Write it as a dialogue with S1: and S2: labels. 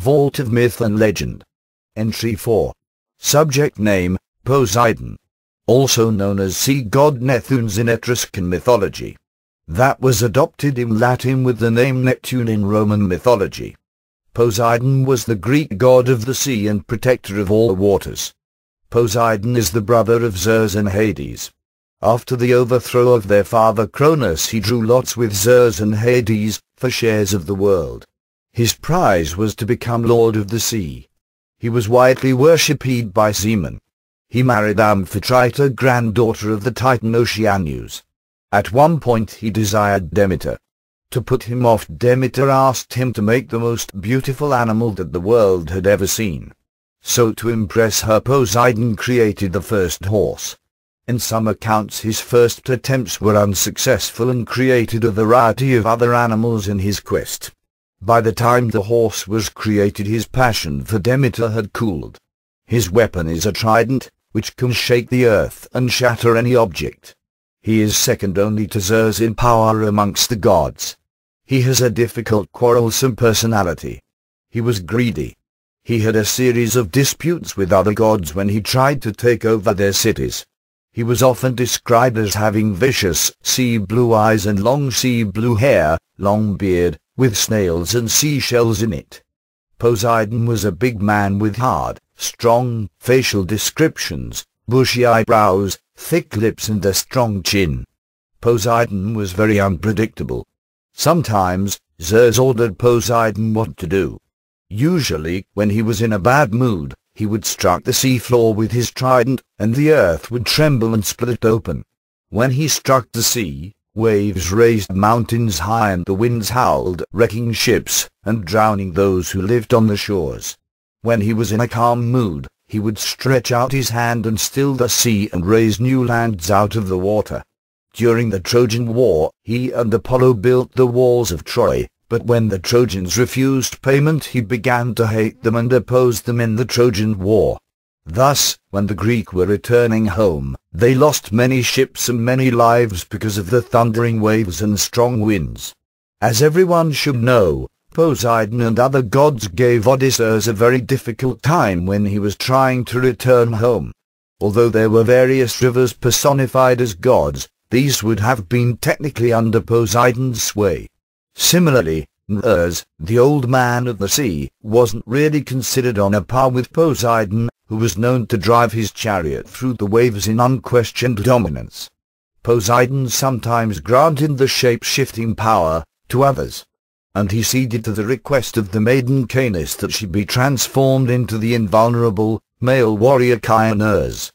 S1: Vault of Myth and Legend. Entry 4. Subject name, Poseidon. Also known as sea god Neptune's in Etruscan mythology. That was adopted in Latin with the name Neptune in Roman mythology. Poseidon was the Greek god of the sea and protector of all waters. Poseidon is the brother of Zeus and Hades. After the overthrow of their father Cronus he drew lots with Zeus and Hades, for shares of the world. His prize was to become Lord of the Sea. He was widely worshipped by seamen. He married Amphitrite, granddaughter of the Titan Oceanus. At one point he desired Demeter. To put him off Demeter asked him to make the most beautiful animal that the world had ever seen. So to impress her Poseidon created the first horse. In some accounts his first attempts were unsuccessful and created a variety of other animals in his quest. By the time the horse was created his passion for Demeter had cooled. His weapon is a trident, which can shake the earth and shatter any object. He is second only to Zeus in power amongst the gods. He has a difficult quarrelsome personality. He was greedy. He had a series of disputes with other gods when he tried to take over their cities. He was often described as having vicious sea blue eyes and long sea blue hair, long beard, with snails and seashells in it. Poseidon was a big man with hard, strong facial descriptions, bushy eyebrows, thick lips and a strong chin. Poseidon was very unpredictable. Sometimes, Zeus ordered Poseidon what to do. Usually, when he was in a bad mood, he would strike the seafloor with his trident, and the earth would tremble and split open. When he struck the sea, Waves raised mountains high and the winds howled, wrecking ships, and drowning those who lived on the shores. When he was in a calm mood, he would stretch out his hand and still the sea and raise new lands out of the water. During the Trojan War, he and Apollo built the walls of Troy, but when the Trojans refused payment he began to hate them and opposed them in the Trojan War. Thus, when the Greek were returning home, they lost many ships and many lives because of the thundering waves and strong winds. As everyone should know, Poseidon and other gods gave Odysseus a very difficult time when he was trying to return home. Although there were various rivers personified as gods, these would have been technically under Poseidon's sway. Similarly, Nrz, the old man of the sea, wasn't really considered on a par with Poseidon, who was known to drive his chariot through the waves in unquestioned dominance. Poseidon sometimes granted the shape-shifting power to others. And he ceded to the request of the maiden Canis that she be transformed into the invulnerable, male warrior Kyanurs.